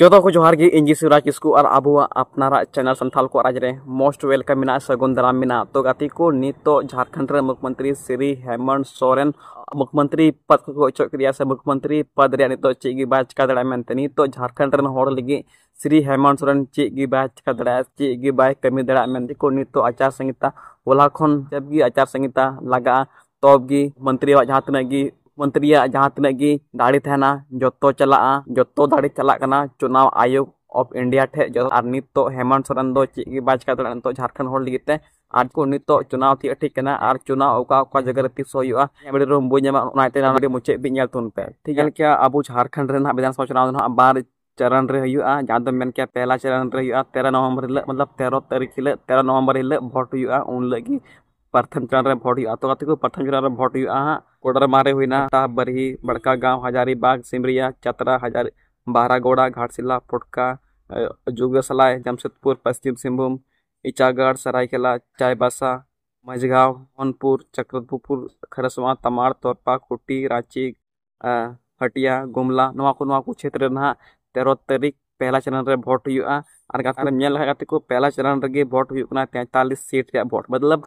जो को जोहार गे इंजी सुराज किसको और अबुआ अपनारा चैनल संथाल को आज रे मोस्ट वेलकम मिना सगुन दराम मिना तो गति को नीतो झारखंड रे मुख्यमंत्री श्री हेमंत सोरेन मुख्यमंत्री पद को चक्रिया से मुख्यमंत्री पद रे नीतो चेगी बात का दड़ा मेंते नीतो झारखंड रे होड़ लगी श्री हेमंत सोरेन चेगी बात का दड़ा चेगी बात कमी दड़ा मेंते को नीतो आचार संहिता होला खन जबकि आचार संहिता लगा तब तो की मंत्री जहां तक मंत्री जहाँ तक दाड़ी थे जो तो चला जो तो दाड़ी चलना चुनाव आयोग ऑफ इंडिया ठे जो नित हेमंत सोरेन चेक बचका नित तो झारखंड हर आज को नित चुनाव थी ठीक है और चुनाव अका अका जगह तीस बुजते मुचादीपे ठीक है अब झारखंड विधानसभा चुनाव बार चरण जहाँ तो पहला चरण तेरह नवंबर हिल मतलब तेरह तारीख हिल तेरह नवंबर हिल भोट हो प्रथम चरण भोट हो तो प्रथम चरण भोट हाँ कोडर मारे हुई ना बरही बड़का गांव हजारीबाग सिमरिया चतरा हजारी बहरागोड़ा घाटशिला फुटका जुगसलाय जमशेदपुर पश्चिम सिंहभूम इचागढ़ सरायकेला चायबासा मझगांव मोहनपुर चक्रपुर खरसवा तमाड़ तोरपा खुट्टी रांची हटिया गुमला क्षेत्र तेरह तारीख पहला चरण रे भोट और गाते को पहला चरण रे भोट तैंतालीस सीट भोट मतलब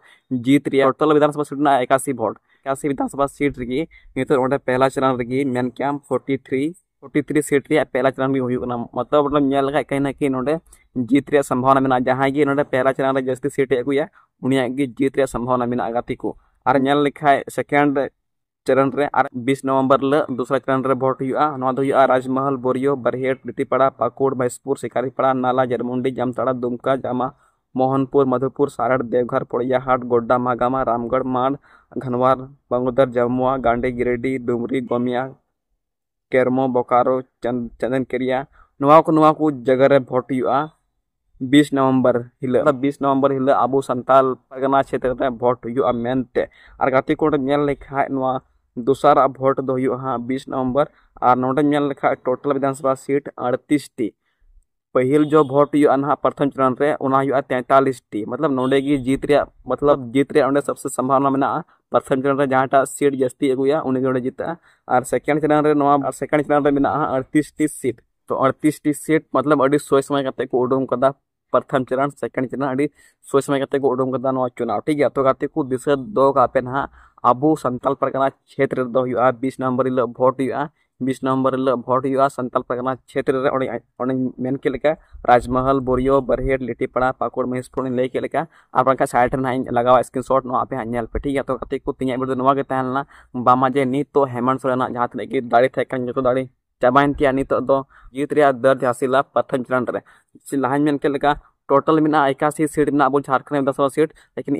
जीत टोटल विधानसभा सीट एकासी भोट इक्यासी विधानसभा दस सीट रही नीत तो पहला चरण रही मैन क्या forty three forty three seat रही पहला चरण भी होना मतलब मतलब कहीं ना कहीं ना जीत संभावना मे जहाँ नोडे पहला चरण जस्ती सीट अगुया उन जीत संभावना मे गाती को और नल सेकेंड चरण बीस नवंबर दूसरा चरण भोट हुआ राजमहल बोरियो बरहेट डीटीपाड़ा पाकुड़ महेशपुर शिकारीपाड़ा नाला जरमुंडी जामताड़ा दुमका जामा मोहनपुर मधुपुर सारण देवघर पोड़ियाहाट गोड्डा मागामा रामगढ़ मांड घनवार बंगोदर जमुआ गांडी गिरिडीह डुमरी गोमिया केरमो बोकारो चंद चंदनकेरिया नवा को नवा को जगह रे भोट बीस नवंबर हिल मतलब बीस नवंबर हिल अब संताल परगना क्षेत्र में भोट मनते और गति को दूसरा भोट दो हाँ, बीस नवंबर और नोट टोटल विधानसभा सीट अड़तीस टी पहल जो भोट अना प्रथम चरण रे तैतालीस टी मतलब नोडे जीत मतलब जीत सबसे संभावना में प्रथम चरण में जहाँ सीट जस्ती अगुया उन जीता और सेकेंड चरण में सेकेंड चरण में अड़तीस टी सीट तो अड़तीस टी सीट मतलब अभी सोच समय को उडूम कर प्रथम चरण सेकेंड चरण अभी सोच समय को उडूम कर चुनाव ठीक है तो गति को दिशा दो का पे ना अब सानाल परगना क्षेत्र बीस नम्बर हिल भोट हुआ बीस नवंबर भोट हुआ सन्ताल परगना क्षेत्र मन के लिए राजमहल बोरियो बरहेट लिटीपड़ा पाकुड़ महेशपुर लय के लिए आप साइड हाँ लगावा स्क्रीन शॉट आप हाँ ठीक है तो कती को तीन बड़ी ना तेलना बामा जे नित हेमंत सोरेन जहाँ तक दाड़ी थे जो तो दाड़ी चाबाइन थे नीत तो गीत हासिल प्रथम चरण में लहाँ मन के लिए टोटल में एकासी सीट मे झारखंड विधानसभा सीट लेकिन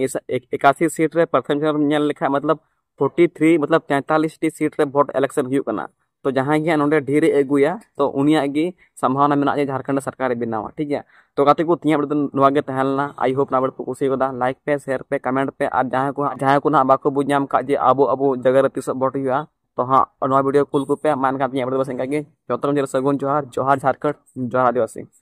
एकासी सीट में प्रथम चरण लेखा मतलब फोर्टी थ्री मतलब तैंतालीस सीट में भोट इलेक्शन होना तो जहाँ ढेरे अगुया तो उनियागी संभावना मेना झारखंड सरकार बनावा ठीक है तो गाते को तीन बड़े तहलना आई होप ना बड़े कुछ लाइक पे शेयर पे कमेंट पे और जहाँ को ना बुझाम जे अब अब जगह तीस भोट हुआ तो हाँ वीडियो कुल को पे मानक तीन बड़े बस इनका जो जो सगुन जोहार जोहार झारखंड जोहार आदिवासी